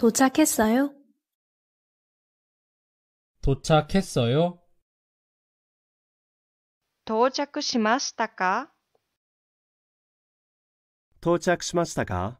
도착했어요도착했어요到着しましたか到着しましたか